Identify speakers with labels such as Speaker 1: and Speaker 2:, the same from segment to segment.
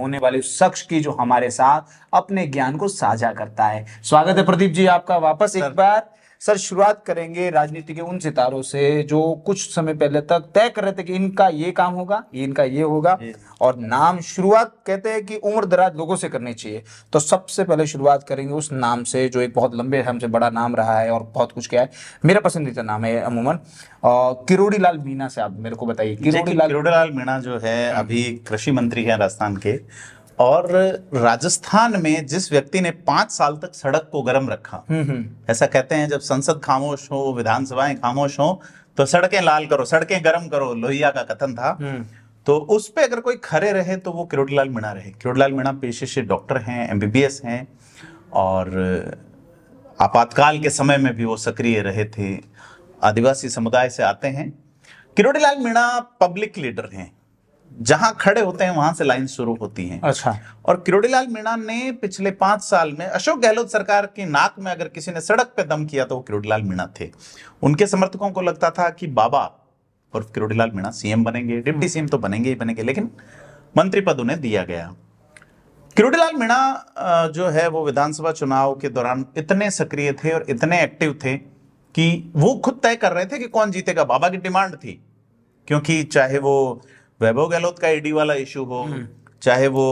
Speaker 1: होने वाले शख्स की जो हमारे साथ अपने ज्ञान को साझा करता है स्वागत है प्रदीप जी आपका वापस एक बार सर शुरुआत करेंगे राजनीति के उन सितारों से जो कुछ समय पहले तक तय कर रहे थे कि इनका ये काम होगा ये इनका ये होगा और नाम शुरुआत कहते हैं कि उम्र दराज लोगों से करनी चाहिए तो सबसे पहले शुरुआत करेंगे उस नाम से जो एक बहुत लंबे हमसे बड़ा नाम रहा है और बहुत कुछ क्या है मेरा पसंदीदा नाम है अमूमन किरोड़ी लाल मीणा से आप मेरे को बताइए किरोड़ी
Speaker 2: लाल मीणा जो है अभी कृषि मंत्री है राजस्थान के और राजस्थान में जिस व्यक्ति ने पांच साल तक सड़क को गर्म रखा हम्म, हम्म। ऐसा कहते हैं जब संसद खामोश हो विधानसभाएं खामोश हो तो सड़कें लाल करो सड़कें गर्म करो लोहिया का कथन था हम्म। तो उस पर अगर कोई खड़े रहे तो वो किरोड़ीलाल मीणा रहे किरोड़ीलाल मीणा पेशे से डॉक्टर हैं एमबीबीएस हैं और आपातकाल के समय में भी वो सक्रिय रहे थे आदिवासी समुदाय से आते हैं किरोड़ीलाल मीणा पब्लिक लीडर हैं जहां खड़े होते हैं वहां से लाइन शुरू होती है अच्छा और किरोड़ीलाल मीणा ने पिछले पांच साल में अशोक गहलोत सरकार के नाक में अगर किसी ने सड़क पे दम किया तो वो किरोड़ीलाल मीणा थे उनके समर्थकों को लगता था कि बाबा और किरोड़ीलाल मीणा सीएम बनेंगे डिप्टी सीएम तो बनेंगे ही बनेंगे लेकिन मंत्री पद उन्हें दिया गया किरोड़ीलाल मीणा जो है वो विधानसभा चुनाव के दौरान इतने सक्रिय थे और इतने एक्टिव थे कि वो खुद तय कर रहे थे कि कौन जीतेगा बाबा की डिमांड थी क्योंकि चाहे वो वैभव गहलोत का ईडी वाला इशू हो हम्म। चाहे वो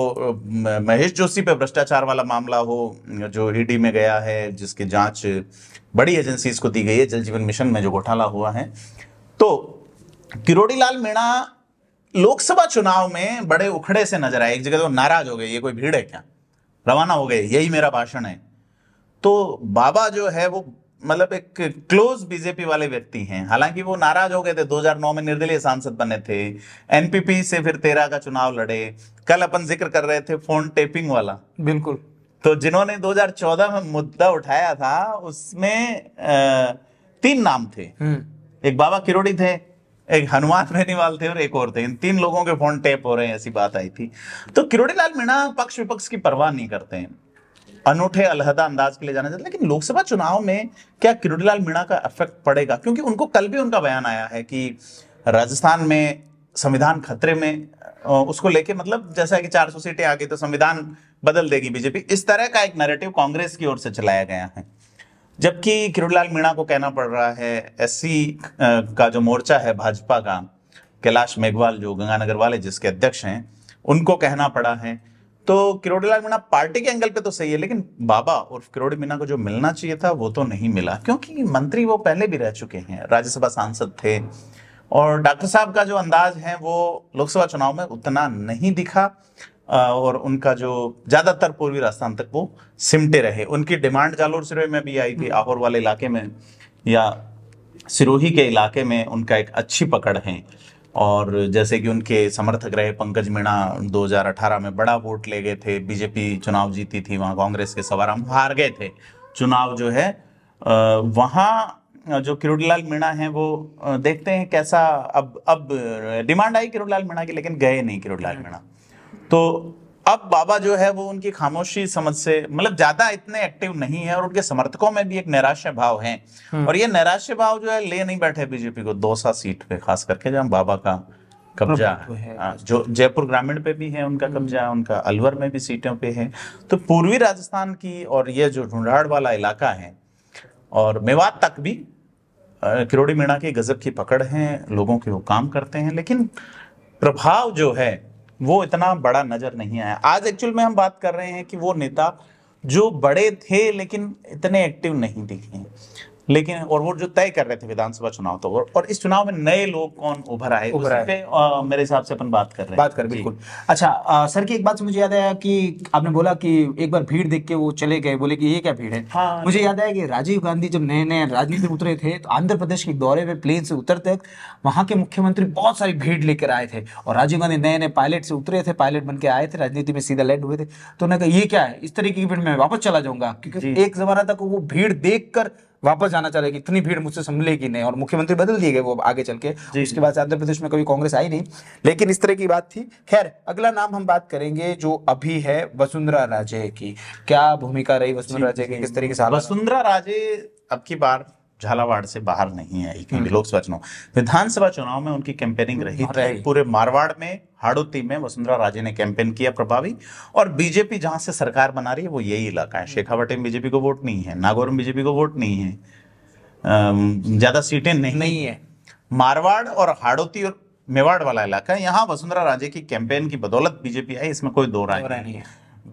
Speaker 2: महेश जोशी पे भ्रष्टाचार वाला मामला हो जो ईडी में गया है जिसकी जांच बड़ी एजेंसीज को दी गई है जल जीवन मिशन में जो घोटाला हुआ है तो किरोड़ी लाल मीणा लोकसभा चुनाव में बड़े उखड़े से नजर आए एक जगह तो नाराज हो गए ये कोई भीड़ है क्या रवाना हो गए यही मेरा भाषण है तो बाबा जो है वो मतलब एक क्लोज बीजेपी वाले व्यक्ति हैं हालांकि वो नाराज हो गए थे 2009 में निर्दलीय सांसद बने थे एनपीपी से फिर तेरह का चुनाव लड़े कल अपन जिक्र कर रहे थे फोन टेपिंग वाला बिल्कुल तो जिन्होंने 2014 में मुद्दा उठाया था उसमें आ, तीन नाम थे हम्म। एक बाबा किरोड़ी थे एक हनुमान बेनीवाल थे और एक और थे इन तीन लोगों के फोन टेप हो रहे हैं ऐसी बात आई थी तो किरोड़ी लाल मीणा पक्ष विपक्ष की परवाह नहीं करते हैं अनूठे अलहदा अंदाज के लिए जाना जाता है लेकिन लोकसभा चुनाव में क्या किरोड़ीलाल मीणा का इफेक्ट पड़ेगा क्योंकि उनको कल भी उनका बयान आया है कि राजस्थान में संविधान खतरे में उसको लेके मतलब जैसा कि 400 सीटें आ गई तो संविधान बदल देगी बीजेपी इस तरह का एक नैरेटिव कांग्रेस की ओर से चलाया गया है जबकि किरोड़ीलाल मीणा को कहना पड़ रहा है एस का जो मोर्चा है भाजपा का कैलाश मेघवाल जो गंगानगर वाले जिसके अध्यक्ष हैं उनको कहना पड़ा है तो लाल मीणा पार्टी के एंगल पे तो सही है लेकिन बाबा और किरोड़ी मीणा को जो मिलना चाहिए था वो तो नहीं मिला क्योंकि मंत्री वो पहले भी रह चुके हैं राज्यसभा सांसद थे और डॉक्टर साहब का जो अंदाज है वो लोकसभा चुनाव में उतना नहीं दिखा और उनका जो ज्यादातर पूर्वी राजस्थान तक वो सिमटे रहे उनकी डिमांड जालोर सिरोही में भी आई थी आहोर हम्म। वाले इलाके में या सिरोही के इलाके में उनका एक अच्छी पकड़ है और जैसे कि उनके समर्थक रहे पंकज मीणा 2018 में बड़ा वोट ले गए थे बीजेपी चुनाव जीती थी वहाँ कांग्रेस के सवार हम हार गए थे चुनाव जो है वहाँ जो किरोड़ीलाल मीणा हैं वो देखते हैं कैसा अब अब डिमांड आई किरोड़ीलाल मीणा की लेकिन गए नहीं किरोड़ीलाल हाँ। मीणा तो अब बाबा जो है वो उनकी खामोशी समझ से मतलब ज्यादा इतने एक्टिव नहीं है और उनके समर्थकों में भी एक निराश भाव है हम्म। और ये निराशा भाव जो है ले नहीं बैठे बीजेपी को दो सा सीट पे खास करके जहां बाबा का कब्जा है हाँ, जो जयपुर ग्रामीण पे भी है उनका हम्म। कब्जा उनका अलवर में भी सीटों पे है तो पूर्वी राजस्थान की और ये जो ढूंढाड़ वाला इलाका है और मेवात तक भी किरोड़ी मीणा की गजब की पकड़ है लोगों के वो काम करते हैं लेकिन प्रभाव जो है वो इतना बड़ा नज़र नहीं आया आज एक्चुअल में हम बात कर रहे हैं कि वो नेता जो बड़े थे लेकिन इतने एक्टिव नहीं दिखे लेकिन और वो जो तय कर रहे थे विधानसभा चुनाव तो और इस चुनाव में नए लोग कौन उभर आए उभर आए पे आ, मेरे हिसाब से अपन बात कर रहे हैं बात कर बिल्कुल
Speaker 1: अच्छा आ, सर की एक बात से मुझे याद आया कि आपने बोला कि एक बार भीड़ देख के वो चले गए बोले कि ये क्या भीड़ है हाँ, मुझे याद आया कि राजीव गांधी जब नए नए राजनीति उतरे थे तो आंध्र प्रदेश के दौरे में प्लेन से उतरते वहां के मुख्यमंत्री बहुत सारी भीड़ लेकर आए थे और राजीव गांधी नए नए पायलट से उतरे थे पायलट बन के आए थे राजनीति में सीधा लैंड हुए थे तो उन्होंने कहा ये क्या है इस तरीके की भीड़ में वापस चला जाऊंगा क्योंकि एक जमाना तक वो भीड़ देख वापस जाना चाह रहे कि इतनी भीड़ मुझसे संभलेगी नहीं और मुख्यमंत्री बदल दिए गए वो आगे चल के उसके बाद आंध्र प्रदेश में कभी कांग्रेस आई नहीं लेकिन इस तरह की बात थी खैर अगला नाम हम बात करेंगे जो अभी है वसुंधरा राजे की क्या भूमिका रही वसुंधरा राजे की किस तरीके से वसुंधरा राजे
Speaker 2: अब की बार झालावाड़ से बाहर नहीं है हम्म। लोकसभा चुनाव विधानसभा चुनाव में उनकी कैंपेनिंग हम्म, रही पूरे मारवाड़ में हाड़ोती में वसुंधरा राजे ने कैंपेन किया प्रभावी और बीजेपी जहां से सरकार बना रही है वो यही इलाका है शेखावटी में बीजेपी को वोट नहीं है नागौर में बीजेपी को वोट नहीं है ज्यादा सीटें नहीं नहीं है मारवाड़ और हाड़ोती और मेवाड़ वाला इलाका है यहाँ वसुंधरा राजे की कैंपेन की बदौलत बीजेपी आई इसमें कोई दो राय नहीं है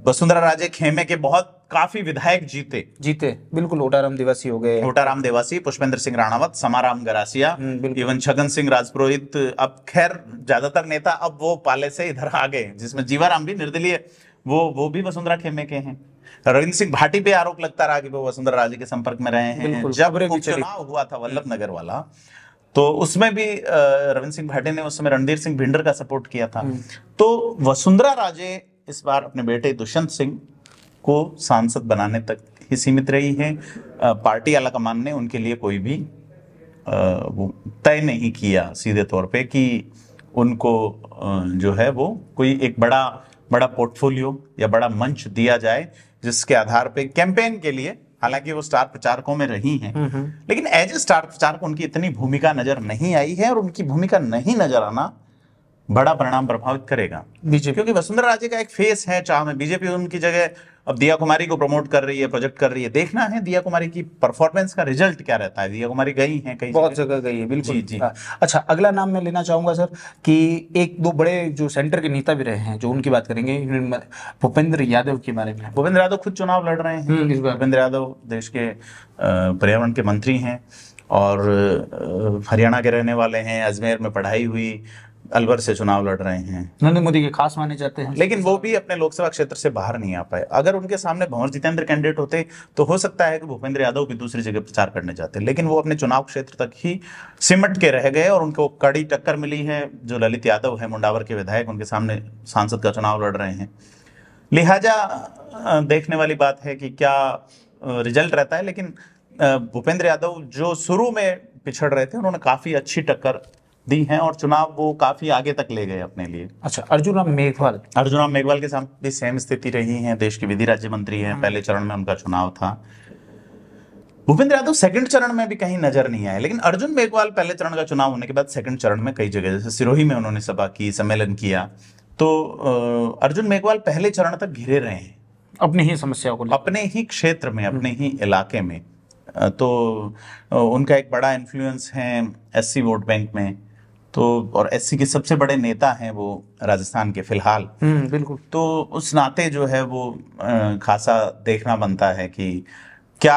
Speaker 2: वसुंधरा राजे खेमे के बहुत काफी विधायक जीते जीते बिल्कुल ओटाराम देवासी हो गए ओटाराम देवासी पुष्पेंद्र सिंह राणावत समाराम गरासिया हम्म, इवन छगन सिंह राजपुरोहित अब खैर ज्यादातर नेता अब वो पाले से इधर आ गए जिसमें जीवाराम भी निर्दलीय वो वो भी वसुंधरा खेमे के हैं रविंद्र सिंह भाटी पे आरोप लगता रहा कि वो वसुंधरा राजे के संपर्क में रहे हैं जब चुनाव हुआ था वल्लभ नगर वाला तो उसमें भी रविंद्र सिंह भाटी ने उस समय रणधीर सिंह भिंडर का सपोर्ट किया था हम्म। तो वसुंधरा राजे इस बार अपने बेटे दुष्यंत सिंह को सांसद बनाने तक ही सीमित रही है पार्टी आला कमान ने उनके लिए कोई भी वो तय नहीं किया सीधे तौर पे कि उनको जो है वो कोई एक बड़ा बड़ा पोर्टफोलियो या बड़ा मंच दिया जाए जिसके आधार पे कैंपेन के लिए हालांकि वो स्टार प्रचारकों में रही हैं हम्म, हम्म। लेकिन एज ए स्टार प्रचारक उनकी इतनी भूमिका नजर नहीं आई है और उनकी भूमिका नहीं नजर आना बड़ा परिणाम प्रभावित करेगा बीजेपी क्योंकि वसुंधरा राजे का एक फेस है चाह में बीजेपी उनकी जगह अब दिया कुमारी को प्रमोट कर रही है प्रोजेक्ट कर रही है देखना है दिया कुमारी की परफॉर्मेंस का रिजल्ट क्या रहता है दिया कुमारी गई है कहीं बहुत जगह गई है बिल्कुल जी, जी। हाँ। अच्छा अगला नाम
Speaker 1: मैं लेना चाहूंगा सर कि एक दो बड़े जो सेंटर के नेता भी रहे हैं जो उनकी बात करेंगे
Speaker 2: भूपेंद्र यादव के बारे में भूपेंद्र यादव खुद चुनाव लड़ रहे हैं हम्म, भूपेंद्र यादव देश के पर्यावरण के मंत्री हैं और हरियाणा के रहने वाले हैं अजमेर में पढ़ाई हुई अलवर से चुनाव लड़ रहे हैं
Speaker 1: नरेंद्र मोदी के खास माने जाते हैं लेकिन वो
Speaker 2: भी अपने लोकसभा क्षेत्र से बाहर नहीं आ पाए अगर उनके सामने भंवर जितेंद्र कैंडिडेट होते तो हो सकता है कि भूपेंद्र यादव भी दूसरी जगह प्रचार करने जाते लेकिन वो अपने चुनाव क्षेत्र तक ही सिमट के रह गए और उनको कड़ी टक्कर मिली है जो ललित यादव है मुंडावर के विधायक उनके सामने सांसद का चुनाव लड़ रहे हैं लिहाजा देखने वाली बात है कि क्या रिजल्ट रहता है लेकिन भूपेंद्र यादव जो शुरू में पिछड़ रहे थे उन्होंने काफ़ी अच्छी टक्कर दी हैं और चुनाव वो काफी आगे तक ले गए अपने लिए अच्छा अर्जुन राम मेघवाल अर्जुन राम मेघवाल के साथ भी सेम स्थिति रही है देश के विधि राज्य मंत्री हैं हम्म। पहले चरण में उनका चुनाव था भूपेंद्र यादव सेकंड चरण में भी कहीं नजर नहीं आए लेकिन अर्जुन मेघवाल पहले चरण का चुनाव होने के बाद सेकंड चरण में कई जगह जैसे सिरोही में उन्होंने सभा की सम्मेलन किया तो अर्जुन मेघवाल पहले चरण तक घिरे रहे हैं अपने ही समस्याओं को अपने ही क्षेत्र में अपने हम्म। ही इलाके में तो उनका एक बड़ा इन्फ्लुएंस है एससी वोट बैंक में तो और एस के सबसे बड़े नेता हैं वो राजस्थान के फिलहाल हम्म, बिल्कुल तो उस नाते जो है वो खासा देखना बनता है कि क्या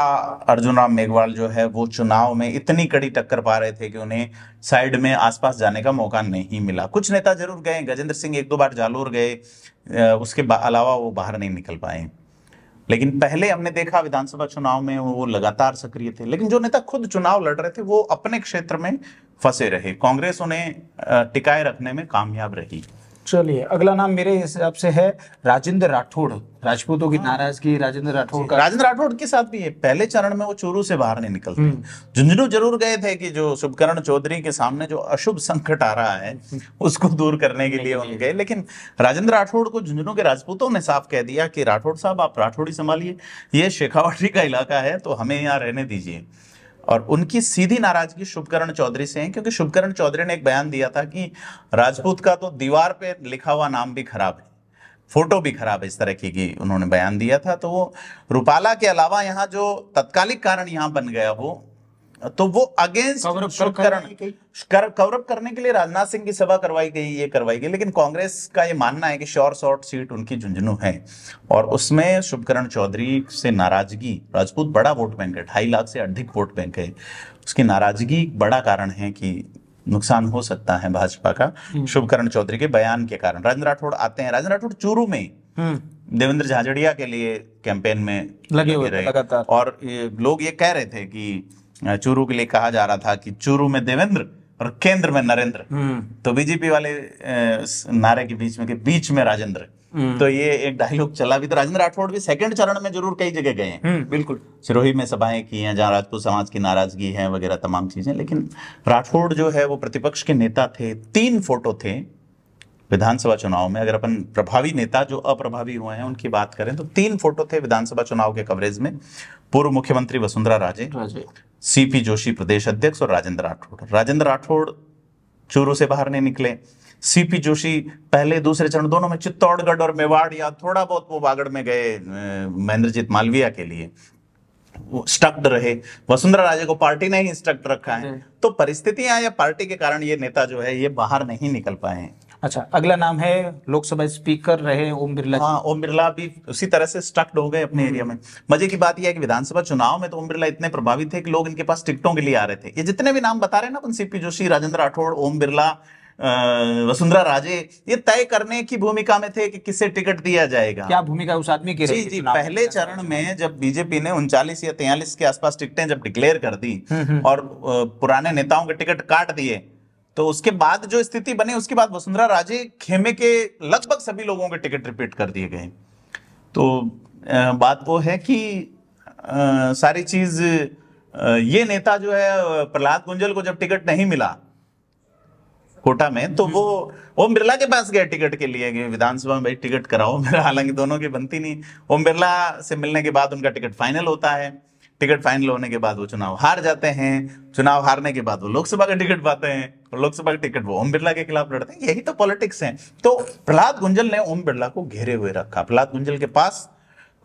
Speaker 2: अर्जुन राम मेघवाल जो है वो चुनाव में इतनी कड़ी टक्कर पा रहे थे कि उन्हें साइड में आसपास जाने का मौका नहीं मिला कुछ नेता जरूर गए गजेंद्र सिंह एक दो बार जालोर गए उसके अलावा वो बाहर नहीं निकल पाए लेकिन पहले हमने देखा विधानसभा चुनाव में वो लगातार सक्रिय थे लेकिन जो नेता खुद चुनाव लड़ रहे थे वो अपने क्षेत्र में फंसे रहे कांग्रेस उन्हें टिकाए रखने में कामयाब रही चलिए अगला नाम मेरे
Speaker 1: हिसाब से है राजेंद्र
Speaker 2: राठौड़ राजपूतों की हाँ। नाराजगी राजेंद्र राठौड़ का राजेंद्र राठौड़ के साथ भी है पहले चरण में वो चोरू से बाहर नहीं निकलते हम्म। झुंझुनू जरूर गए थे कि जो शुभकरण चौधरी के सामने जो अशुभ संकट आ रहा है हम्म। उसको दूर करने के लिए उन गए लेकिन राजेंद्र राठौड़ को झुंझुनू के राजपूतों ने साफ कह दिया कि राठौड़ साहब आप राठौड़ी संभालिए ये शेखावटी का इलाका है तो हमें यहाँ रहने दीजिए और उनकी सीधी नाराजगी शुभकरण चौधरी से है क्योंकि शुभकरण चौधरी ने एक बयान दिया था कि राजपूत का तो दीवार पे लिखा हुआ नाम भी खराब है फोटो भी खराब है इस तरह की उन्होंने बयान दिया था तो वो रूपाला के अलावा यहाँ जो तत्कालिक कारण यहाँ बन गया वो तो वो अगेंस्ट करण कवरअप करने के लिए राजनाथ सिंह की सभा करवाई गई ये करवाई गई लेकिन कांग्रेस का ये मानना है कि शॉर्ट शॉर्ट सीट उनकी झुंझुनू है और उसमें शुभकरण चौधरी से नाराजगी राजपूत बड़ा वोट बैंक है ढाई लाख से अधिक वोट बैंक है उसकी नाराजगी बड़ा कारण है कि नुकसान हो सकता है भाजपा का हम्म। शुभकरण चौधरी के बयान के कारण राजेंद्र राठौड़ आते हैं राजेंद्र राठौड़ चूरू में हम्म। देवेंद्र झाझड़िया के लिए कैंपेन में लगे हुए रहे लगातार और ये लोग ये कह रहे थे कि चूरू के लिए कहा जा रहा था कि चूरू में देवेंद्र और केंद्र में नरेंद्र हम्म। तो बीजेपी वाले नारे के बीच में के बीच में राजेंद्र हम्म। तो ये एक डायलॉग चला भी तो राजेंद्र राठौड़ भी सेकंड चरण में जरूर कई जगह गए हैं हम्म, बिल्कुल सिरोही में सभाएं की हैं जहां राजपूत समाज की नाराजगी है वगैरह तमाम चीजें लेकिन राठौड़ जो है वो प्रतिपक्ष के नेता थे तीन फोटो थे विधानसभा चुनाव में अगर अपन प्रभावी नेता जो अप्रभावी हुए हैं उनकी बात करें तो तीन फोटो थे विधानसभा चुनाव के कवरेज में पूर्व मुख्यमंत्री वसुंधरा राजे सीपी जोशी प्रदेश अध्यक्ष और राजेंद्र राठौड़ राजेंद्र राठौड़ चूरू से बाहर नहीं निकले सीपी जोशी पहले दूसरे चरण दोनों में चित्तौड़गढ़ और मेवाड़ या थोड़ा बहुत वो बागड़ में गए महेंद्रजीत मालविया के लिए स्टक्ड रहे वसुंधरा राजे को पार्टी ने ही स्टक्ड रखा है तो परिस्थितियां या पार्टी के कारण ये नेता जो है ये बाहर नहीं निकल पाए हैं अच्छा अगला नाम है लोकसभा स्पीकर रहे ओम बिरला हाँ ओम बिरला भी उसी तरह से स्ट्रक्ट हो गए अपने एरिया हम्म। में मजे की बात यह है कि विधानसभा चुनाव में तो ओम बिरला इतने प्रभावित थे कि लोग इनके पास टिकटों के लिए आ रहे थे ये जितने भी नाम बता रहे हैं ना अपन सीपी जोशी राजेंद्र राठौड़ ओम बिरला वसुंधरा राजे ये तय करने की भूमिका में थे कि किसे टिकट दिया जाएगा क्या भूमिका उस आदमी की जी जी पहले चरण में जब बीजेपी ने उनचालीस या तैयलीस के आसपास टिकटें जब डिक्लेयर कर दी हम्म, हम्म। और पुराने नेताओं के टिकट काट दिए तो उसके बाद जो स्थिति बनी उसके बाद वसुंधरा राजे खेमे के लगभग सभी लोगों के टिकट रिपीट कर दिए गए तो बात वो है कि आ, सारी चीज ये नेता जो है प्रहलाद गुंजल को जब टिकट नहीं मिला कोटा में तो वो ओम हम्म। बिरला के पास गए टिकट के लिए विधानसभा में भाई टिकट कराओ मेरा हालांकि दोनों की बनती नहीं ओम बिरला से मिलने के बाद उनका टिकट फाइनल होता है टिकट फाइनल होने के बाद वो चुनाव हार जाते हैं चुनाव हारने के बाद वो लोकसभा का टिकट पाते हैं और लोकसभा का टिकट वो ओम बिरला के खिलाफ लड़ते हैं यही तो पॉलिटिक्स है तो प्रहलाद गुंजल ने ओम बिरला को घेरे हुए रखा प्रहलाद गुंजल के पास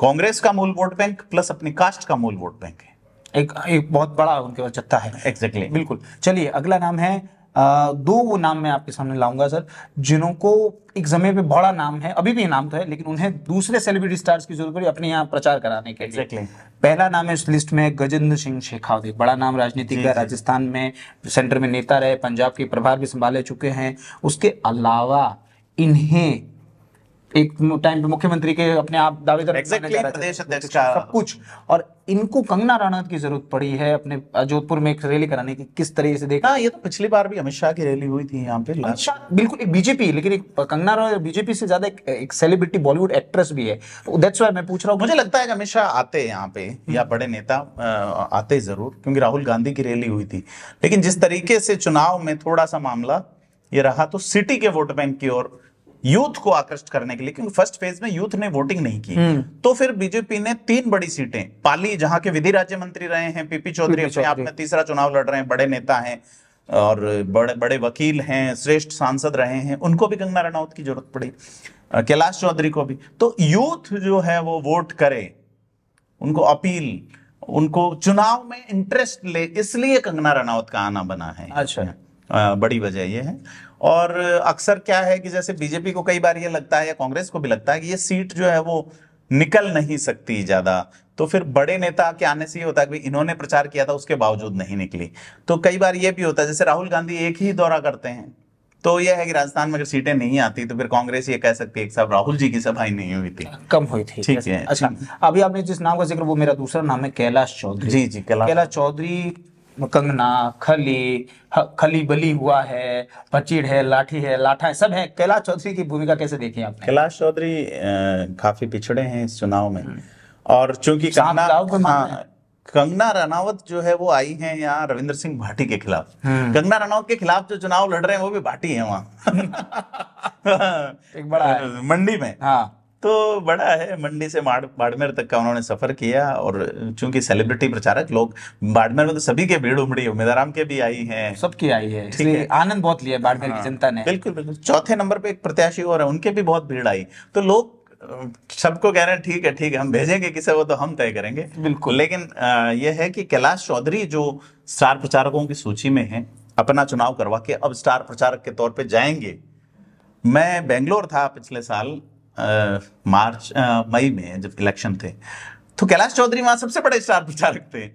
Speaker 2: कांग्रेस का मूल वोट बैंक प्लस अपनी कास्ट का मूल वोट बैंक है एक एक बहुत बड़ा उनके पास जत्था है एग्जैक्टली exactly. बिल्कुल चलिए अगला नाम है दो वो
Speaker 1: नाम मैं आपके सामने लाऊंगा सर को एक जमे पे बड़ा नाम है अभी भी नाम तो है लेकिन उन्हें दूसरे सेलिब्रिटी स्टार्स की जरूरत पड़ी अपने यहाँ प्रचार कराने के लिए exactly. पहला नाम है इस लिस्ट में गजेंद्र सिंह शेखावत बड़ा नाम राजनीतिक का राजस्थान में सेंटर में नेता रहे पंजाब के प्रभार भी संभाले चुके हैं उसके अलावा इन्हें एक टाइम पे मुख्यमंत्री के अपने आप दावेदार exactly, प्रदेश अध्यक्ष का सब कुछ और इनको कंगना राणा की जरूरत पड़ी है अपने जोधपुर में एक रैली कराने की किस तरीके से देखा हाँ, ये तो पिछली बार भी अमित शाह की रैली हुई थी यहाँ पे अच्छा, बिल्कुल एक बीजेपी लेकिन एक कंगना राणा बीजेपी से ज्यादा एक, एक सेलिब्रिटी बॉलीवुड एक्ट्रेस
Speaker 2: भी है दैट्स तो मैं पूछ रहा हूँ मुझे लगता है कि अमित शाह आते हैं यहाँ पे हम्म। या बड़े नेता आते जरूर क्योंकि राहुल गांधी की रैली हुई थी लेकिन जिस तरीके से चुनाव में थोड़ा सा मामला ये रहा तो सिटी के वोट बैंक की ओर यूथ को आकृष्ट करने के लिए क्योंकि फर्स्ट फेज में यूथ ने वोटिंग नहीं की हम्म। तो फिर बीजेपी ने तीन बड़ी सीटें पाली जहां के विधि राज्य मंत्री रहे हैं पीपी चौधरी अपने आप में तीसरा चुनाव लड़ रहे हैं बड़े नेता हैं और बड़े बड़े वकील हैं श्रेष्ठ सांसद रहे हैं उनको भी कंगना रनौत की जरूरत पड़ी कैलाश चौधरी को भी तो यूथ जो है वो वोट करे उनको अपील उनको चुनाव में इंटरेस्ट ले इसलिए कंगना रनौत का आना बना है अच्छा बड़ी वजह यह है और अक्सर क्या है कि जैसे बीजेपी को कई बार ये लगता है या कांग्रेस को भी लगता है कि ये सीट जो है वो निकल नहीं सकती ज्यादा तो फिर बड़े नेता के आने से ये होता है कि इन्होंने प्रचार किया था उसके बावजूद नहीं निकली तो कई बार ये भी होता है जैसे राहुल गांधी एक ही दौरा करते हैं तो यह है कि राजस्थान में अगर सीटें नहीं आती तो फिर कांग्रेस ये कह सकती है कि साहब राहुल जी की सभा ही नहीं हुई थी कम हुई थी ठीक है अच्छा अभी आपने जिस नाम का जिक्र वो मेरा दूसरा नाम है कैलाश चौधरी जी जी
Speaker 1: कैलाश चौधरी कंगना खली खली बली हुआ है पचीड़ है लाठी है लाठा है सब है कैलाश चौधरी की भूमिका कैसे देखी आपने
Speaker 2: कैलाश चौधरी काफी पिछड़े हैं इस चुनाव में हम्म। और चूंकि कंगना हाँ, कंगना रनावत जो है वो आई हैं यहाँ रविंद्र सिंह भाटी के खिलाफ हम्म। कंगना रनावत के खिलाफ जो चुनाव लड़ रहे हैं वो भी भाटी है वहाँ एक बड़ा मंडी में हाँ तो बड़ा है मंडी से बाड़मेर तक का उन्होंने सफ़र किया और चूंकि सेलिब्रिटी प्रचारक लोग बाड़मेर में तो सभी के भीड़ उमड़ी उम्मीदाराम के भी आई हैं सबकी आई है, ठीक है। आनंद बहुत लिया बाड़मेर हाँ, की जनता ने बिल्कुल बिल्कुल चौथे नंबर पे एक प्रत्याशी और है उनके भी बहुत भीड़ आई तो लोग सबको कह रहे हैं ठीक है ठीक है हम भेजेंगे किसे वो तो हम तय करेंगे बिल्कुल लेकिन यह है कि कैलाश चौधरी जो स्टार प्रचारकों की सूची में है अपना चुनाव करवा के अब स्टार प्रचारक के तौर पर जाएंगे मैं बेंगलोर था पिछले साल आ, मार्च मई में जब इलेक्शन थे तो कैलाश चौधरी वहां सबसे बड़े स्टार प्रचारक थे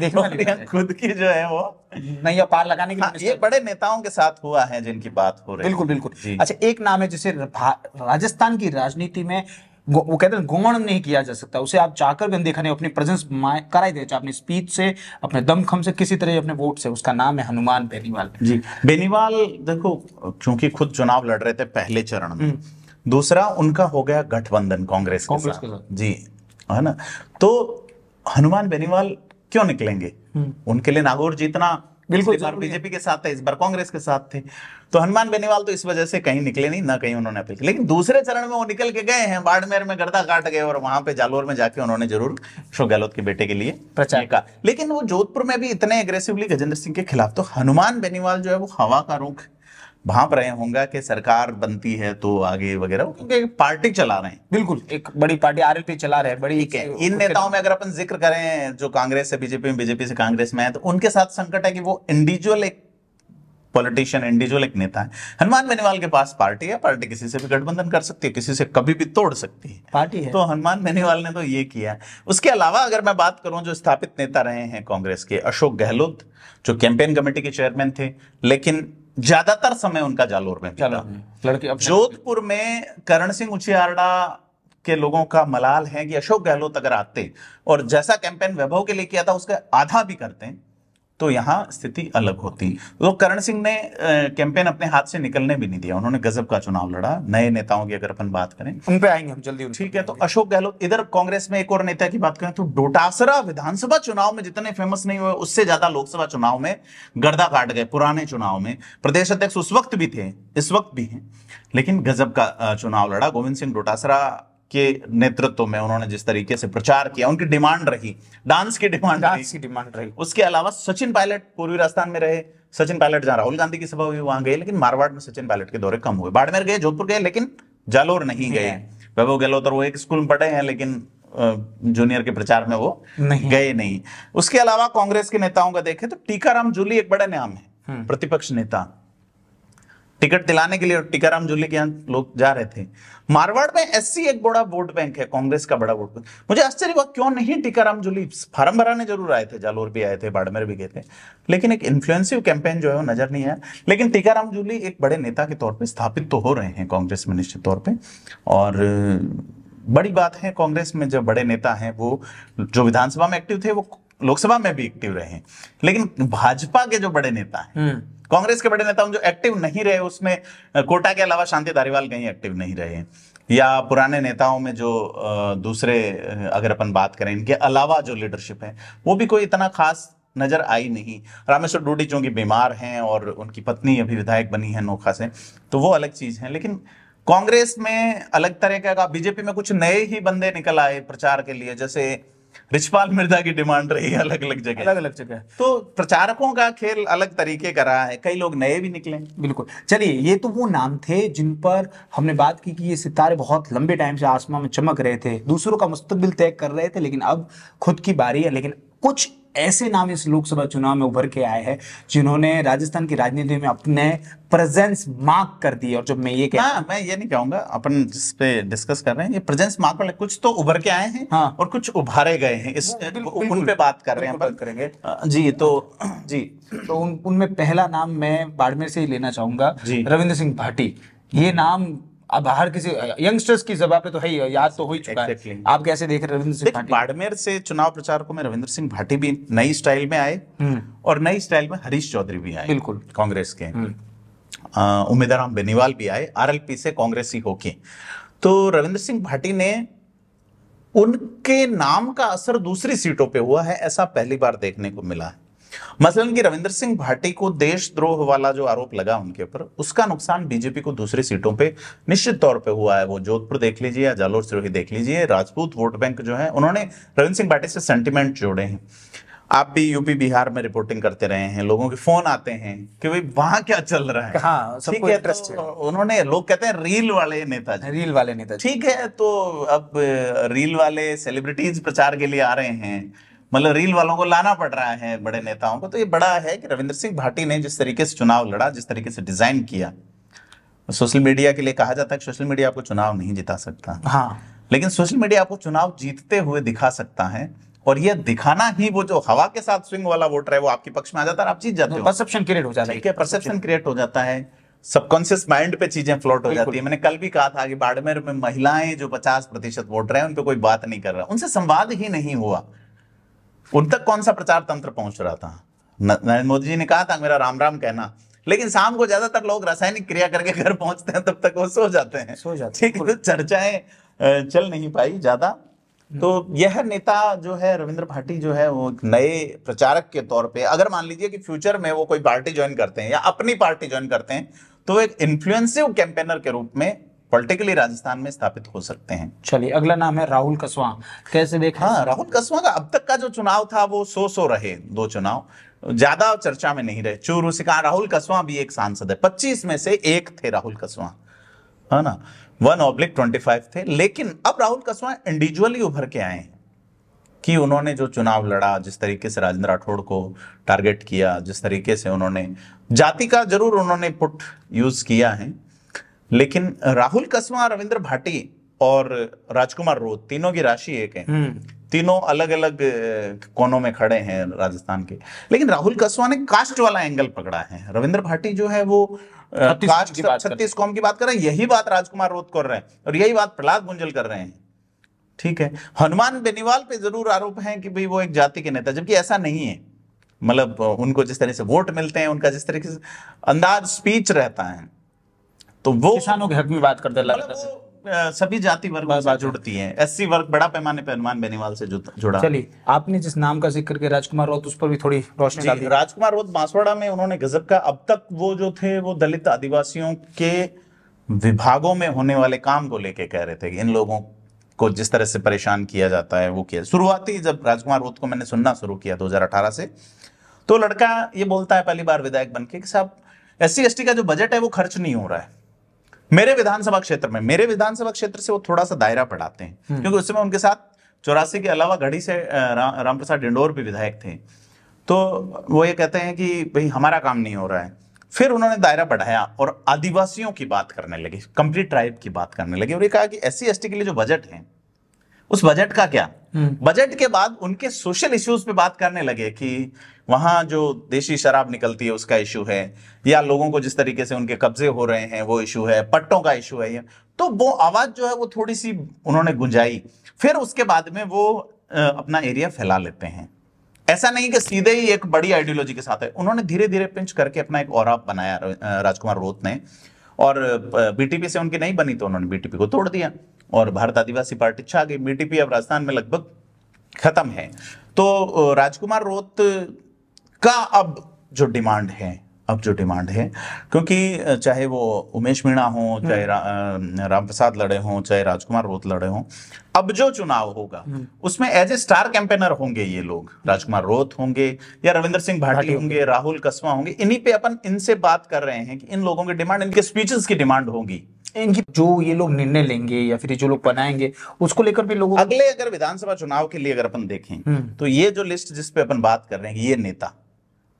Speaker 2: देखो खुद की जो है वो नहीं पार लगाने के हाँ, ये बड़े नेताओं के साथ हुआ है
Speaker 1: जिनकी बात हो रही बिल्कुल बिल्कुल अच्छा एक नाम है जिसे राजस्थान की राजनीति में वो कहते हैं गुमण नहीं किया जा सकता उसे आप जाकर भी देखा नहीं अपनी प्रेजेंस कराई दे चाहे अपनी स्पीच से अपने दमखम से किसी तरह अपने वोट से उसका नाम है हनुमान बेनीवाल जी बेनीवाल देखो
Speaker 2: क्योंकि खुद चुनाव लड़ रहे थे पहले चरण में हम्म। दूसरा उनका हो गया गठबंधन कांग्रेस के साथ जी है ना तो हनुमान बेनीवाल क्यों निकलेंगे हम्म। उनके लिए नागौर जीतना बिल्कुल बीजेपी के साथ था इस बार कांग्रेस के साथ थे तो हनुमान बेनीवाल तो इस वजह से कहीं निकले नहीं ना कहीं उन्होंने अपील लेकिन दूसरे चरण में वो निकल के गए हैं बाड़मेर में गर्दा काट गए और वहां पे जालोर में जाके उन्होंने जरूर अशोक गहलोत के बेटे के लिए प्रचार का लेकिन वो जोधपुर में भी इतने एग्रेसिवली गजेंद्र सिंह के खिलाफ तो हनुमान बेनीवाल जो है वो हवा का रुख भाप रहे होंगे कि सरकार बनती है तो आगे वगैरह क्योंकि पार्टी चला रहे हैं बिल्कुल एक बड़ी पार्टी आरएलपी चला रहे हैं बड़ी है इन नेताओं में अगर अपन जिक्र करें जो कांग्रेस से बीजेपी में बीजेपी से कांग्रेस में है तो उनके साथ संकट है कि वो इंडिविजुअल एक पॉलिटिशियन इंडिविजुअल एक नेता है हनुमान बेनीवाल के पास पार्टी है पार्टी किसी से भी गठबंधन कर सकती है किसी से कभी भी तोड़ सकती है पार्टी है तो हनुमान बेनीवाल ने तो ये किया उसके अलावा अगर मैं बात करूं जो स्थापित नेता रहे हैं कांग्रेस के अशोक गहलोत जो कैंपेन कमेटी के चेयरमैन थे लेकिन ज्यादातर समय उनका जालोर में अब जोधपुर में करण सिंह उचियारड़ा के लोगों का मलाल है कि अशोक गहलोत अगर आते और जैसा कैंपेन वैभव के लिए किया था उसका आधा भी करते हैं तो यहाँ स्थिति अलग होती तो करण सिंह ने कैंपेन अपने हाथ से निकलने भी नहीं दिया उन्होंने गजब का चुनाव लड़ा नए नेताओं की अगर अपन बात करें उन पे आएंगे हम जल्दी ठीक है तो अशोक गहलोत इधर कांग्रेस में एक और नेता की बात करें तो डोटासरा विधानसभा चुनाव में जितने फेमस नहीं हुए उससे ज्यादा लोकसभा चुनाव में गर्दा काट गए पुराने चुनाव में प्रदेश अध्यक्ष उस वक्त भी थे इस वक्त भी हैं लेकिन गजब का चुनाव लड़ा गोविंद सिंह डोटासरा के नेतृत्व में उन्होंने जिस तरीके से प्रचार किया उनकी डिमांड रही डांस की डिमांड डांस की डिमांड रही उसके अलावा सचिन पायलट पूर्वी राजस्थान में रहे सचिन पायलट जहां राहुल गांधी की सभा हुई वहां गए लेकिन मारवाड़ में सचिन पायलट के दौरे कम हुए बाड़मेर गए जोधपुर गए लेकिन जालोर नहीं गए वैभव गहलोत और वो एक स्कूल में पढ़े हैं लेकिन जूनियर के प्रचार में वो नहीं। गए नहीं उसके अलावा कांग्रेस के नेताओं का देखें तो टीकाराम जूली एक बड़ा नाम है हम्म। प्रतिपक्ष नेता टिकट दिलाने के लिए टीकाराम जूली के यहाँ लोग जा रहे थे मारवाड़ में एससी एक बड़ा वोट बैंक है कांग्रेस का बड़ा वोट बैंक मुझे आश्चर्य हुआ क्यों नहीं टीकाराम जूली फार्म भराने जरूर आए थे जालोर भी आए थे बाड़मेर भी गए थे लेकिन एक इन्फ्लुएंसिव कैंपेन जो है वो नजर नहीं आया लेकिन टीकाराम जुली एक बड़े नेता के तौर पर स्थापित तो हो रहे हैं कांग्रेस में निश्चित तौर पर और बड़ी बात है कांग्रेस में जो बड़े नेता हैं वो जो विधानसभा में एक्टिव थे वो लोकसभा में भी एक्टिव रहे हैं लेकिन भाजपा के जो बड़े नेता हैं हम्म। कांग्रेस के बड़े नेता जो एक्टिव नहीं रहे उसमें कोटा के अलावा शांति धारीवाल कहीं एक्टिव नहीं रहे या पुराने नेताओं में जो दूसरे अगर अपन बात करें इनके अलावा जो लीडरशिप है वो भी कोई इतना खास नजर आई नहीं रामेश्वर डूडी चूंकि बीमार हैं और उनकी पत्नी अभी विधायक बनी है नोखा से तो वो अलग चीज है लेकिन कांग्रेस में अलग तरह का बीजेपी में कुछ नए ही बंदे निकल आए प्रचार के लिए जैसे रिचपाल मिर्जा की डिमांड रही है अलग अलग जगह अलग अलग जगह तो प्रचारकों का खेल अलग तरीके का रहा है कई लोग नए भी निकले
Speaker 1: बिल्कुल चलिए ये तो वो नाम थे जिन पर हमने बात की कि ये सितारे बहुत लंबे टाइम से आसमान में चमक रहे थे दूसरों का मुस्तबिल तय कर रहे थे लेकिन अब खुद की बारी है लेकिन कुछ ऐसे नाम इस लोकसभा चुनाव में उभर के आए हैं जिन्होंने राजस्थान की राजनीति में अपने प्रेजेंस
Speaker 2: मार्क कर दिए और जब मैं ये कहता मैं ये नहीं कहूंगा अपन जिस पे डिस्कस कर रहे हैं ये प्रेजेंस मार्क वाले कुछ तो उभर के आए हैं हाँ। और कुछ उभारे गए हैं इस उन पे बात कर रहे हैं बात करेंगे
Speaker 1: जी तो जी तो उन उनमें पहला नाम मैं बाड़मेर से ही लेना चाहूंगा रविंद्र सिंह भाटी ये नाम बाहर किसी यंगस्टर्स की जब पे तो है याद तो हो ही
Speaker 2: चुका exactly. है आप कैसे देख रहे रविंद्र सिंह बाड़मेर से चुनाव को में रविंद्र सिंह भाटी भी नई स्टाइल में आए हम्म। और नई स्टाइल में हरीश चौधरी भी आए बिल्कुल कांग्रेस के राम हम्म। बेनीवाल भी आए आरएलपी से कांग्रेस ही होके तो रविंद्र सिंह भाटी ने उनके नाम का असर दूसरी सीटों पे हुआ है ऐसा पहली बार देखने को मिला है मसलन कि रविंद्र सिंह भाटी को देशद्रोह वाला जो आरोप लगा उनके ऊपर उसका नुकसान बीजेपी को दूसरी सीटों पे निश्चित तौर पे हुआ है वो जोधपुर देख लीजिए या जालोर सिरोही देख लीजिए राजपूत वोट बैंक जो है उन्होंने रविंद्र सिंह भाटी से सेंटिमेंट जोड़े हैं आप भी यूपी बिहार में रिपोर्टिंग करते रहे हैं लोगों के फोन आते हैं कि भाई वहां क्या चल रहा है हाँ, सबको इंटरेस्ट तो उन्होंने लोग कहते हैं रील वाले नेता रील वाले नेता ठीक है तो अब रील वाले सेलिब्रिटीज प्रचार के लिए आ रहे हैं मतलब रील वालों को लाना पड़ रहा है बड़े नेताओं को तो ये बड़ा है कि रविंद्र सिंह भाटी ने जिस तरीके से चुनाव लड़ा जिस तरीके से डिजाइन किया सोशल मीडिया के लिए कहा जाता है कि सोशल मीडिया आपको चुनाव नहीं जिता सकता हाँ लेकिन सोशल मीडिया आपको चुनाव जीतते हुए दिखा सकता है और ये दिखाना ही वो जो हवा के साथ स्विंग वाला वोटर है वो आपके पक्ष में आ जाता है आप जीत जाते हो परसेप्शन क्रिएट हो जाता है परसेप्शन क्रिएट हो जाता है सबकॉन्शियस माइंड पे चीजें फ्लोट हो जाती है मैंने कल भी कहा था कि बाड़मेर में महिलाएं जो पचास प्रतिशत वोटर हैं उन पर कोई बात नहीं कर रहा उनसे संवाद ही नहीं हुआ उन तक कौन सा प्रचार तंत्र पहुंच रहा था नरेंद्र मोदी जी ने कहा था मेरा राम राम कहना लेकिन शाम को ज्यादातर लोग रासायनिक क्रिया करके घर पहुंचते हैं तब तक वो सो जाते हैं सो जाते ठीक है चर्चाएं चल नहीं पाई ज्यादा हम्म। तो यह नेता जो है रविंद्र भाटी जो है वो नए प्रचारक के तौर पे अगर मान लीजिए कि फ्यूचर में वो कोई पार्टी ज्वाइन करते हैं या अपनी पार्टी ज्वाइन करते हैं तो एक इन्फ्लुएंसिव कैंपेनर के रूप में पॉलिटिकली राजस्थान में स्थापित हो सकते हैं चलिए अगला नाम है राहुल कसवा कैसे देखा हाँ राहुल कसवा का अब तक का जो चुनाव था वो सो सो रहे दो चुनाव ज्यादा चर्चा में नहीं रहे चूरू सिका राहुल कसवा भी एक सांसद है पच्चीस में से एक थे राहुल कसवा है हाँ ना वन ऑब्लिक ट्वेंटी फाइव थे लेकिन अब राहुल कसवा इंडिविजुअली उभर के आए हैं कि उन्होंने जो चुनाव लड़ा जिस तरीके से राजेंद्र राठौड़ को टारगेट किया जिस तरीके से उन्होंने जाति का जरूर उन्होंने पुट यूज किया है लेकिन राहुल कसवा रविंद्र भाटी और राजकुमार रोत तीनों की राशि एक है हम्म। तीनों अलग अलग कोनों में खड़े हैं राजस्थान के लेकिन राहुल कसवा ने कास्ट वाला एंगल पकड़ा है रविंद्र भाटी जो है वो छत्तीस कौम की बात कर रहे हैं यही बात राजकुमार रोत कर रहे हैं और यही बात प्रहलाद गुंजल कर रहे हैं ठीक है हनुमान बेनीवाल पे जरूर आरोप है कि भाई वो एक जाति के नेता जबकि ऐसा नहीं है मतलब उनको जिस तरह से वोट मिलते हैं उनका जिस तरीके से अंदाज स्पीच रहता है तो वो किसानों के हक में बात करते मतलब लगातार सभी जाति वर्ग जुड़ती है एस सी वर्ग बड़ा पैमाने पर हनुमान बेनीवाल से जुड़ा चलिए आपने जिस नाम का जिक्र किया राजकुमार रोत उस पर
Speaker 1: भी थोड़ी रोशनी डाली
Speaker 2: राजकुमार रोत बांसवाड़ा में उन्होंने गजब का अब तक वो जो थे वो दलित आदिवासियों के विभागों में होने वाले काम को लेके कह रहे थे कि इन लोगों को जिस तरह से परेशान किया जाता है वो किया शुरुआती जब राजकुमार रोत को मैंने सुनना शुरू किया दो से तो लड़का ये बोलता है पहली बार विधायक बन के साहब एस सी का जो बजट है वो खर्च नहीं हो रहा है मेरे विधानसभा क्षेत्र में मेरे विधानसभा क्षेत्र से वो थोड़ा सा दायरा पढ़ाते हैं हम्म। क्योंकि उस समय उनके साथ चौरासी के अलावा घड़ी से राम प्रसाद डिंडोर भी विधायक थे तो वो ये कहते हैं कि भाई हमारा काम नहीं हो रहा है फिर उन्होंने दायरा बढ़ाया और आदिवासियों की बात करने लगी कंप्लीट ट्राइब की बात करने लगी और ये कहा कि एस सी के लिए जो बजट है उस बजट का क्या बजट के बाद उनके सोशल इश्यूज पे बात करने लगे कि वहां जो देशी शराब निकलती है उसका इशू है या लोगों को जिस तरीके से उनके कब्जे हो रहे हैं वो इशू है पट्टों का इशू है तो वो आवाज जो है वो थोड़ी सी उन्होंने गुंजाई फिर उसके बाद में वो अपना एरिया फैला लेते हैं ऐसा नहीं कि सीधे ही एक बड़ी आइडियोलॉजी के साथ है उन्होंने धीरे धीरे पिंच करके अपना एक और बनाया राजकुमार रोत ने और बीटीपी से उनकी नहीं बनी तो उन्होंने बीटीपी को तोड़ दिया और भारत आदिवासी पार्टी छा गई बीटीपी अब राजस्थान में लगभग खत्म है तो राजकुमार रोत का अब जो डिमांड है अब जो डिमांड है क्योंकि चाहे वो उमेश मीणा हो हम्म। चाहे रा, राम प्रसाद लड़े हों चाहे राजकुमार रोत लड़े हों अब जो चुनाव होगा हम्म। उसमें एज ए स्टार कैंपेनर होंगे ये लोग हम्म। राजकुमार रोत होंगे या रविंद्र सिंह भाटी होंगे राहुल कस्बा होंगे इन्हीं पे अपन इनसे बात कर रहे हैं कि इन लोगों की डिमांड इनके स्पीचेस की डिमांड होगी इनकी जो ये लोग निर्णय लेंगे या फिर जो लोग बनाएंगे उसको लेकर भी लोग अगले अगर विधानसभा चुनाव के लिए अगर अपन देखें हम्म। तो ये जो लिस्ट जिसपे अपन बात कर रहे हैं ये नेता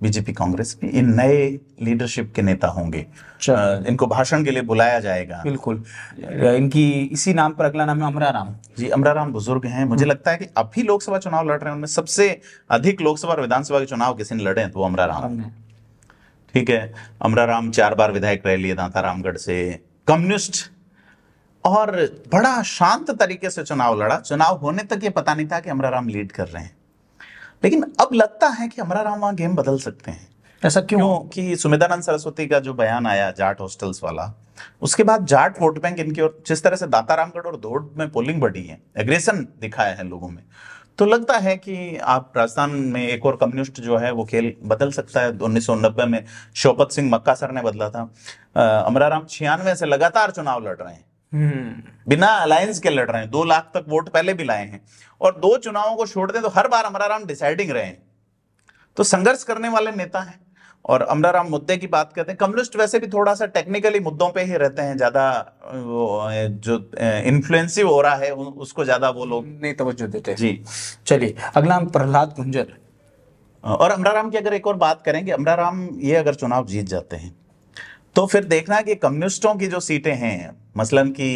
Speaker 2: बीजेपी कांग्रेस भी इन नए लीडरशिप के नेता होंगे इनको भाषण के लिए बुलाया जाएगा बिल्कुल इनकी इसी नाम पर अगला नाम है अमरा राम जी अमरा राम बुजुर्ग हैं मुझे हम्म। लगता है कि अभी लोकसभा चुनाव लड़ रहे हैं उनमें सबसे अधिक लोकसभा और विधानसभा के चुनाव किसी ने लड़े हैं तो अमरा राम ठीक है अमरा राम चार बार विधायक रह लिए दांता रामगढ़ से कम्युनिस्ट और बड़ा शांत तरीके से चुनाव लड़ा चुनाव होने तक ये पता नहीं था कि अमरा राम लीड कर रहे हैं लेकिन अब लगता है कि अमरा राम वहां गेम बदल सकते हैं ऐसा क्यों, क्यों? कि सुमेदानंद सरस्वती का जो बयान आया जाट हॉस्टल्स वाला उसके बाद जाट वोट बैंक इनकी और जिस तरह से दातारामगढ़ और धोड में पोलिंग बढ़ी है एग्रेशन दिखाया है लोगों में तो लगता है कि आप राजस्थान में एक और कम्युनिस्ट जो है वो खेल बदल सकता है उन्नीस में शौपत सिंह मक्का सर ने बदला था अमराराम छियानवे से लगातार चुनाव लड़ रहे हैं हम्म। बिना अलायंस के लड़ रहे हैं दो लाख तक वोट पहले भी लाए हैं और दो चुनावों को छोड़ दें तो हर बार अमराराम डिसाइडिंग रहे हैं तो संघर्ष करने वाले नेता हैं और अमराराम मुद्दे की बात करते हैं कम्युनिस्ट वैसे भी थोड़ा सा टेक्निकली मुद्दों पे ही रहते हैं ज्यादा जो इन्फ्लुएंसिव हो रहा है उसको ज्यादा वो लोग नहीं तवज्जो देते जी चलिए अगला हम प्रहलाद गुंजर और अमराराम की अगर एक और बात करेंगे अमराराम ये अगर चुनाव जीत जाते हैं तो फिर देखना कि कम्युनिस्टों की जो सीटें हैं मसलन की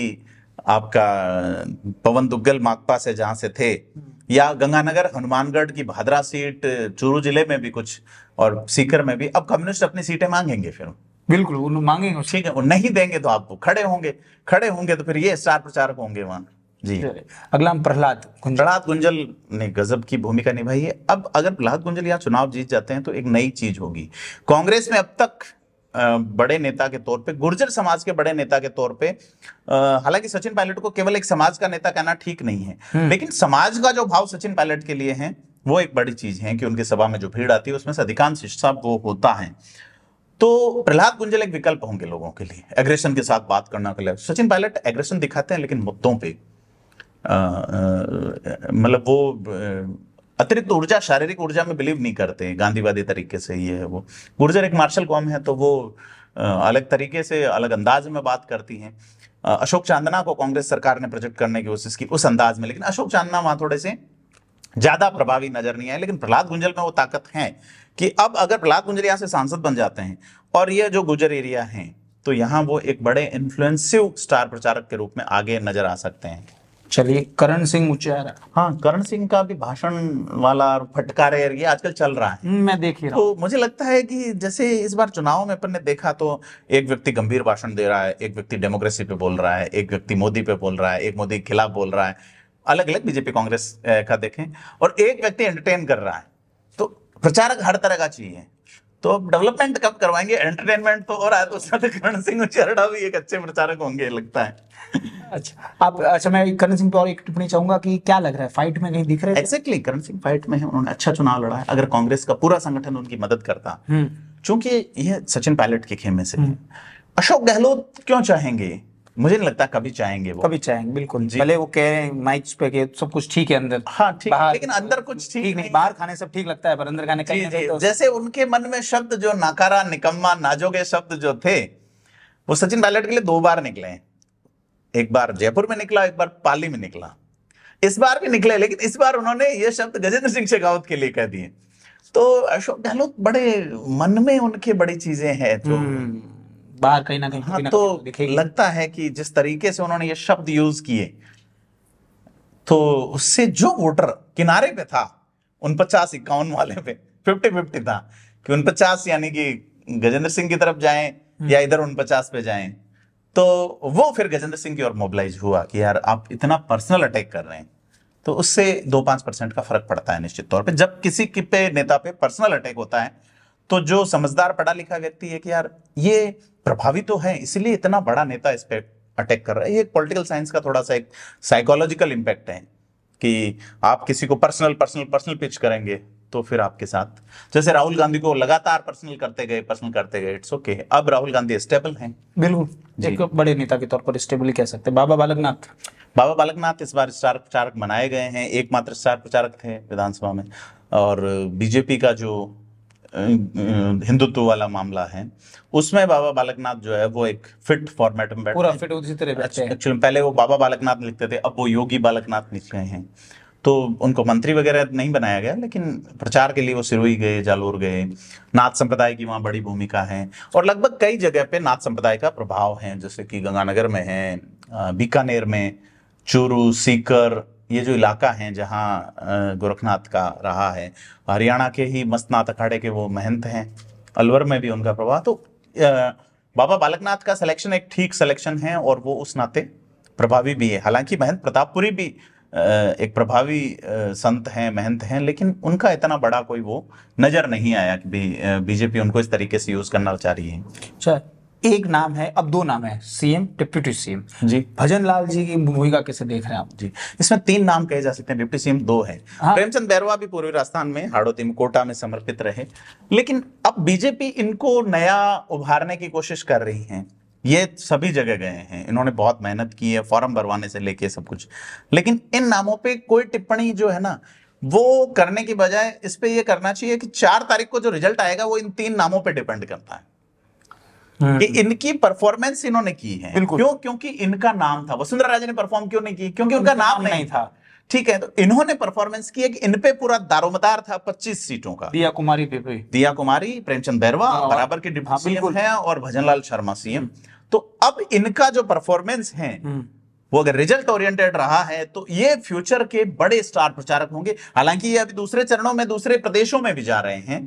Speaker 2: आपका पवन दुग्गल माकपा से जहाँ से थे हम्म। या गंगानगर हनुमानगढ़ की भादरा सीट चूरू जिले में भी कुछ और सीकर में भी अब कम्युनिस्ट अपनी सीटें मांगेंगे फिर बिल्कुल वो मांगेंगे ठीक है वो नहीं देंगे तो आपको खड़े होंगे खड़े होंगे तो फिर ये स्टार प्रचारक होंगे वहां जी अगला हम प्रहलाद प्रहलाद गुंजल ने गजब की भूमिका निभाई है अब अगर प्रहलाद गुंजल यहाँ चुनाव जीत जाते हैं तो एक नई चीज होगी कांग्रेस में अब तक बड़े नेता के तौर पे गुर्जर समाज के बड़े नेता के तौर पे हालांकि सचिन पायलट को केवल एक समाज का नेता कहना ठीक नहीं है हम्म। लेकिन समाज का जो भाव सचिन पायलट के लिए है वो एक बड़ी चीज है कि उनके सभा में जो भीड़ आती है उसमें से अधिकांश हिस्सा वो होता है तो प्रहलाद गुंजल एक विकल्प होंगे लोगों के लिए एग्रेशन के साथ बात करना के लिए सचिन पायलट एग्रेशन दिखाते हैं लेकिन मुद्दों पर मतलब वो अतिरिक्त ऊर्जा शारीरिक ऊर्जा में बिलीव नहीं करते हैं गांधीवादी तरीके से ये है वो गुर्जर एक मार्शल कॉम है तो वो अलग तरीके से अलग अंदाज में बात करती हैं अशोक चांदना को कांग्रेस सरकार ने प्रोजेक्ट करने की कोशिश की उस अंदाज में लेकिन अशोक चांदना वहाँ थोड़े से ज़्यादा प्रभावी नजर नहीं आए लेकिन प्रहलाद गुंजल में वो ताकत है कि अब अगर प्रहलाद गुंजल यहाँ से सांसद बन जाते हैं और ये जो गुजर एरिया है तो यहाँ वो एक बड़े इन्फ्लुएंसिव स्टार प्रचारक के रूप में आगे नजर आ सकते हैं
Speaker 1: चलिए करण
Speaker 2: सिंह उच्चारा हाँ करण सिंह का भी भाषण वाला फटकारे ये आजकल चल रहा है मैं देख ही रहा तो मुझे लगता है कि जैसे इस बार चुनाव में अपन ने देखा तो एक व्यक्ति गंभीर भाषण दे रहा है एक व्यक्ति डेमोक्रेसी पे बोल रहा है एक व्यक्ति मोदी पे बोल रहा है एक मोदी के खिलाफ बोल रहा है अलग अलग बीजेपी कांग्रेस का देखें और एक व्यक्ति एंटरटेन कर रहा है तो प्रचारक हर तरह का चाहिए तो डेवलपमेंट कब करवाएंगे एंटरटेनमेंट तो और आया तो, तो करण सिंह चरणा भी एक अच्छे प्रचारक होंगे लगता है अच्छा आप अच्छा मैं करण सिंह पर और एक टिप्पणी चाहूंगा कि क्या लग रहा है फाइट में कहीं दिख रहे एक्जेक्टली करण सिंह फाइट में है उन्होंने अच्छा चुनाव लड़ा है अगर कांग्रेस का पूरा संगठन उनकी मदद करता हम्म। चूंकि यह सचिन पायलट के खेमे से हम्म। अशोक गहलोत क्यों चाहेंगे मुझे नहीं लगता कभी चाहेंगे वो कभी चाहेंगे बिल्कुल जी भले वो कह रहे हैं माइक पे के सब कुछ ठीक है अंदर हाँ ठीक है लेकिन
Speaker 1: अंदर कुछ ठीक नहीं नहीं। बाहर खाने सब ठीक लगता है पर अंदर खाने जी, जी, तो जैसे
Speaker 2: उनके मन में शब्द जो नाकारा निकम्मा नाजोगे शब्द जो थे वो सचिन पायलट के लिए दो बार निकले एक बार जयपुर में निकला एक बार पाली में निकला इस बार भी निकले लेकिन इस बार उन्होंने ये शब्द गजेंद्र सिंह शेखावत के लिए कह दिए तो अशोक गहलोत बड़े मन में उनके बड़ी चीजें हैं जो हम्म। बाहर कहीं ना कहीं हाँ, तो लगता है कि जिस तरीके से उन्होंने ये शब्द यूज किए तो उससे जो वोटर किनारे पे था उन पचास इक्यावन वाले पे फिफ्टी फिफ्टी था कि उन पचास यानी कि गजेंद्र सिंह की तरफ जाएं हम्म। या इधर उन पचास पे जाएं तो वो फिर गजेंद्र सिंह की ओर मोबिलाइज हुआ कि यार आप इतना पर्सनल अटैक कर रहे हैं तो उससे दो पांच परसेंट का फर्क पड़ता है निश्चित तौर पर जब किसी की पे नेता पे पर्सनल अटैक होता है तो जो समझदार पढ़ा लिखा व्यक्ति है कि यार ये प्रभावी तो है इसलिए इतना बड़ा नेता इस पर अटैक कर रहा है ये पॉलिटिकल साइंस का थोड़ा सा एक साइकोलॉजिकल इम्पैक्ट है कि आप किसी को पर्सनल पर्सनल पर्सनल पिच करेंगे तो फिर आपके साथ जैसे राहुल गांधी को लगातार पर्सनल करते गए पर्सनल करते गए इट्स ओके अब राहुल गांधी स्टेबल हैं बिल्कुल एक बड़े नेता के तौर पर स्टेबल कह सकते हैं बाबा बालकनाथ बाबा बालकनाथ इस बार स्टार प्रचारक बनाए गए हैं एकमात्र स्टार प्रचारक थे विधानसभा में और बीजेपी का जो हिंदुत्व वाला मामला है उसमें बाबा बालकनाथ जो है वो एक फिट फॉर्मेट में पूरा फिट उसी तरह बैठते हैं एक्चुअली पहले वो बाबा बालकनाथ लिखते थे अब वो योगी बालकनाथ लिख रहे हैं तो उनको मंत्री वगैरह नहीं बनाया गया लेकिन प्रचार के लिए वो सिरोही गए जालोर गए नाथ संप्रदाय की वहाँ बड़ी भूमिका है और लगभग कई जगह पे नाथ संप्रदाय का प्रभाव है जैसे कि गंगानगर में है बीकानेर में चूरू सीकर ये जो इलाका है जहाँ गोरखनाथ का रहा है हरियाणा के ही मस्तनाथ अखाड़े के वो महंत हैं अलवर में भी उनका प्रभाव तो बाबा बालकनाथ का सिलेक्शन एक ठीक सिलेक्शन है और वो उस नाते प्रभावी भी है हालांकि महंत प्रतापपुरी भी एक प्रभावी संत हैं महंत हैं लेकिन उनका इतना बड़ा कोई वो नज़र नहीं आया कि बीजेपी उनको इस तरीके से यूज़ करना चाह रही है
Speaker 1: अच्छा एक नाम है अब दो
Speaker 2: नाम है CM deputy CM ji Bhajan Lal ji की भूमिका कैसे देख रहे हैं आप जी इसमें तीन नाम कहे जा सकते हैं डिप्टी सीएम दो है हाँ। प्रेमचंद बैरवा भी पूर्वी राजस्थान में हाड़ोती में कोटा में समर्पित रहे लेकिन अब बीजेपी इनको नया उभारने की कोशिश कर रही है ये सभी जगह गए हैं इन्होंने बहुत मेहनत की है फॉर्म भरवाने से लेके सब कुछ लेकिन इन नामों पे कोई टिप्पणी जो है ना वो करने की बजाय इस पे ये करना चाहिए कि चार तारीख को जो रिजल्ट आएगा वो इन तीन नामों पे डिपेंड करता है हाँ। कि इनकी परफॉर्मेंस इन्होंने की है क्यों क्योंकि इनका नाम था वसुंधरा राजे ने परफॉर्म क्यों नहीं की क्योंकि उनका नाम नहीं था ठीक है तो इन्होंने परफॉर्मेंस की है कि इनपे पूरा दारोमदार था 25 सीटों का दिया कुमारी पे भी दिया कुमारी प्रेमचंद बैरवा हाँ, बराबर के हाँ, डिप्टी सीएम है और भजनलाल शर्मा सीएम हम्म। तो अब इनका जो परफॉर्मेंस है हम्म। वो अगर रिजल्ट ओरिएंटेड रहा है तो ये फ्यूचर के बड़े स्टार प्रचारक होंगे हालांकि ये अभी दूसरे चरणों में दूसरे प्रदेशों में भी जा रहे हैं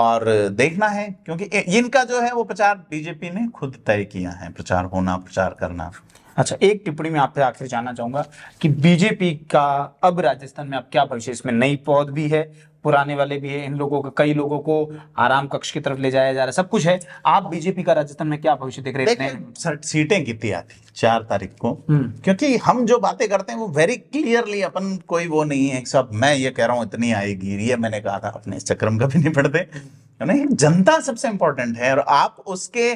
Speaker 2: और देखना है क्योंकि इनका जो है वो प्रचार बीजेपी ने खुद तय किया है प्रचार होना प्रचार करना अच्छा एक टिप्पणी में आपसे आखिर जानना चाहूंगा कि बीजेपी
Speaker 1: का अब राजस्थान में अब क्या भविष्य इसमें नई पौध भी है पुराने वाले भी है इन लोगों का कई लोगों को आराम कक्ष की तरफ ले जाया जा रहा है सब कुछ है आप बीजेपी का राजस्थान में क्या भविष्य देख रहे हैं
Speaker 2: सीटें कितनी आती चार तारीख को हम्म। क्योंकि हम जो बातें करते हैं वो वेरी क्लियरली अपन कोई वो नहीं है सब मैं ये कह रहा हूँ इतनी आएगी ये मैंने कहा था अपने इस चक्र में कभी नहीं पड़ते हम्म। नहीं जनता सबसे इंपॉर्टेंट है और आप उसके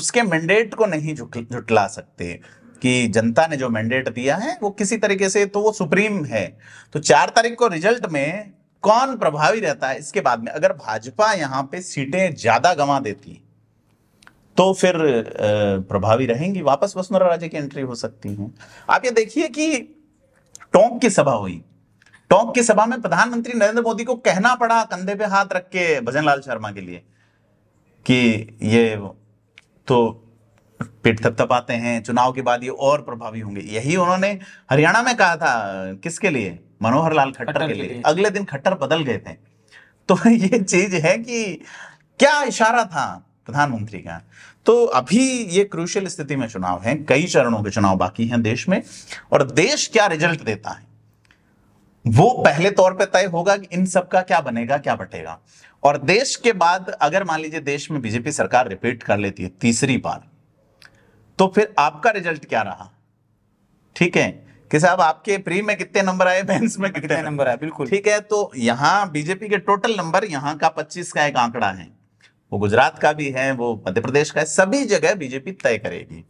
Speaker 2: उसके मैंडेट को नहीं जुटला सकते कि जनता ने जो मैंडेट दिया है वो किसी तरीके से तो वो सुप्रीम है तो चार तारीख को रिजल्ट में कौन प्रभावी रहता है इसके बाद में अगर भाजपा यहां पे सीटें ज्यादा गंवा देती तो फिर प्रभावी रहेंगी वापस वसुंधरा राजे की एंट्री हो सकती है आप ये देखिए कि टोंक की सभा हुई टोंक की सभा में प्रधानमंत्री नरेंद्र मोदी को कहना पड़ा कंधे पे हाथ रख के भजनलाल शर्मा के लिए कि ये तो पेट थपथपाते हैं चुनाव के बाद ये और प्रभावी होंगे यही उन्होंने हरियाणा में कहा था किसके लिए मनोहर लाल खट्टर, के, लिए।, लिए अगले दिन खट्टर बदल गए थे तो ये चीज है कि क्या इशारा था प्रधानमंत्री का तो अभी ये क्रूशियल स्थिति में चुनाव है कई चरणों के चुनाव बाकी हैं देश में और देश क्या रिजल्ट देता है वो पहले तौर पे तय होगा कि इन सब का क्या बनेगा क्या बटेगा और देश के बाद अगर मान लीजिए देश में बीजेपी सरकार रिपीट कर लेती है तीसरी बार तो फिर आपका रिजल्ट क्या रहा ठीक है कि साहब आपके प्री में कितने नंबर आए बेंस में कितने नंबर आए बिल्कुल ठीक है तो यहाँ बीजेपी के टोटल नंबर यहाँ का पच्चीस का एक आंकड़ा है वो गुजरात का भी है वो मध्य प्रदेश का है सभी जगह बीजेपी तय करेगी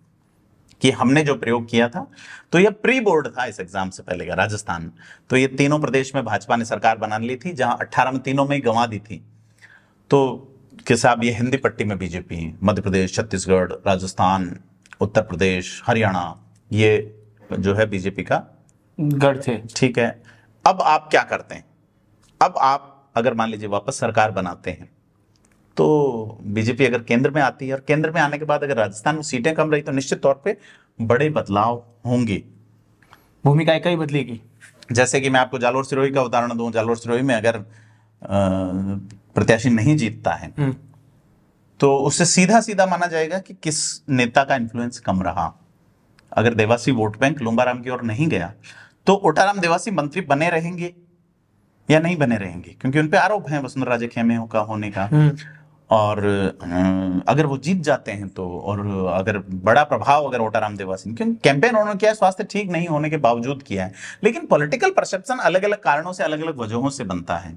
Speaker 2: कि हमने जो प्रयोग किया था तो यह प्री बोर्ड था इस एग्जाम से पहले का राजस्थान तो ये तीनों प्रदेश में भाजपा ने सरकार बना ली थी जहां अट्ठारह में तीनों में ही गंवा दी थी तो कि साहब ये हिंदी पट्टी में बीजेपी मध्य प्रदेश छत्तीसगढ़ राजस्थान उत्तर प्रदेश हरियाणा ये जो है बीजेपी का गढ़ थे ठीक है अब आप क्या करते हैं अब आप अगर मान लीजिए वापस सरकार बनाते हैं तो बीजेपी अगर केंद्र में आती है और केंद्र में आने के बाद अगर राजस्थान में सीटें कम रही तो निश्चित तौर पे बड़े बदलाव होंगे भूमिकाएं कई बदलेगी जैसे कि मैं आपको जालोर सिरोही का उदाहरण दूं जालोर सिरोही में अगर प्रत्याशी नहीं जीतता है हम्म। तो उससे सीधा सीधा माना जाएगा कि किस नेता का इन्फ्लुएंस कम रहा अगर देवासी वोट बैंक लुम्बाराम की ओर नहीं गया तो ओटाराम देवासी मंत्री बने रहेंगे या नहीं बने रहेंगे क्योंकि उनपे आरोप है वसुंधरा राजे खेमे का होने का हम्म। और हम्म, अगर वो जीत जाते हैं तो और अगर बड़ा प्रभाव अगर ओटाराम देवासी क्योंकि कैंपेन उन्होंने किया स्वास्थ्य ठीक नहीं होने के बावजूद किया है लेकिन पॉलिटिकल परसेप्शन अलग अलग कारणों से अलग अलग वजहों से बनता है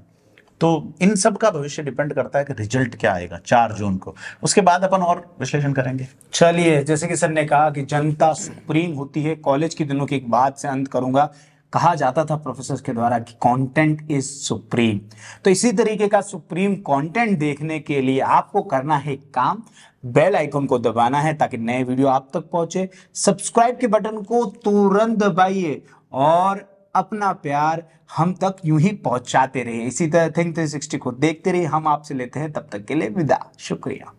Speaker 2: तो इन सब का भविष्य डिपेंड करता है कि रिजल्ट क्या आएगा चार जून को उसके बाद अपन और विश्लेषण करेंगे चलिए जैसे
Speaker 1: कि सर ने कहा कि जनता सुप्रीम होती है कॉलेज के दिनों की एक बात से अंत करूंगा कहा जाता था प्रोफेसर के द्वारा कि कंटेंट इज सुप्रीम तो इसी तरीके का सुप्रीम कंटेंट देखने के लिए आपको करना है काम बेल आइकन को दबाना है ताकि नए वीडियो आप तक पहुंचे सब्सक्राइब के बटन को तुरंत दबाइए और अपना प्यार हम तक यूं ही पहुंचाते रहे इसी तरह थिंक थ्री सिक्सटी को देखते रहे हम आपसे लेते हैं तब तक के लिए विदा शुक्रिया